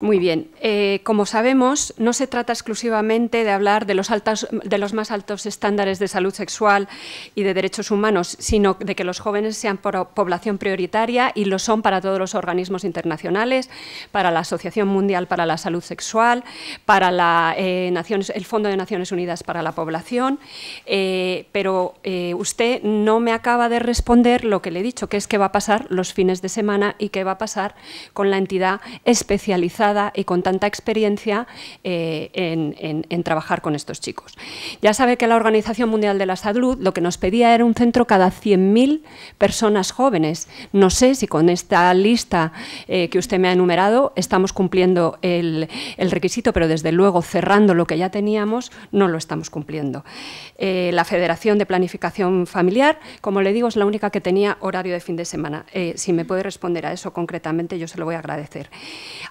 Muy bien. Eh, como sabemos, no se trata exclusivamente de hablar de los, de los, más altos estándares de salud sexual y de derechos humanos, sino de que los jóvenes sean población prioritaria y lo son para todos los organismos internacionales, para la Asociación Mundial para la Salud Sexual, para eh, el Fondo de Naciones Unidas para la Población. Eh, pero usted no me acaba de responder lo que le he dicho, que es qué va a pasar los fines de semana y qué va a pasar con la entidad especializada y con tanta experiencia eh, en, trabajar con estos chicos. Ya sabe que la Organización Mundial de la Salud lo que nos pedía era un centro cada 100.000 personas jóvenes. No sé si con esta lista eh, que usted me ha enumerado estamos cumpliendo el, requisito, pero desde luego cerrando lo que ya teníamos no lo estamos cumpliendo. Eh, la Federación de Planificación Familiar, como le digo, es la única que tenía horario de fin de semana. si me puede responder a eso concretamente, yo se lo voy a agradecer.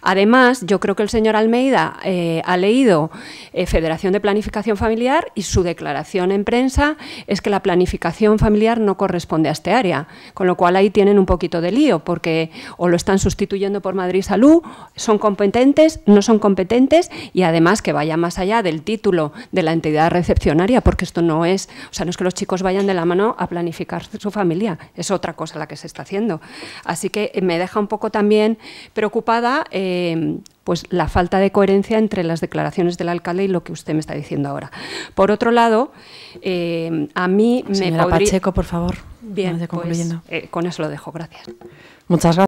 Además, yo creo que el señor Almeida eh, ha leído eh, Federación de Planificación Familiar y su declaración en prensa es que la planificación familiar no corresponde a este área, con lo cual ahí tienen un poquito de lío, porque o lo están sustituyendo por Madrid Salud, son competentes, no son competentes y además que vaya más allá del título de la entidad recepcionaria, porque esto no es, o sea, no es que los chicos vayan de la mano a planificar su familia, es otra cosa la que se está haciendo. Así que me deja un poco también preocupada eh, pues la falta de coherencia entre las declaraciones del alcalde y lo que usted me está diciendo ahora. Por otro lado, eh, a mí me Pacheco, por favor. Bien, pues, eh, con eso lo dejo. Gracias. Muchas gracias.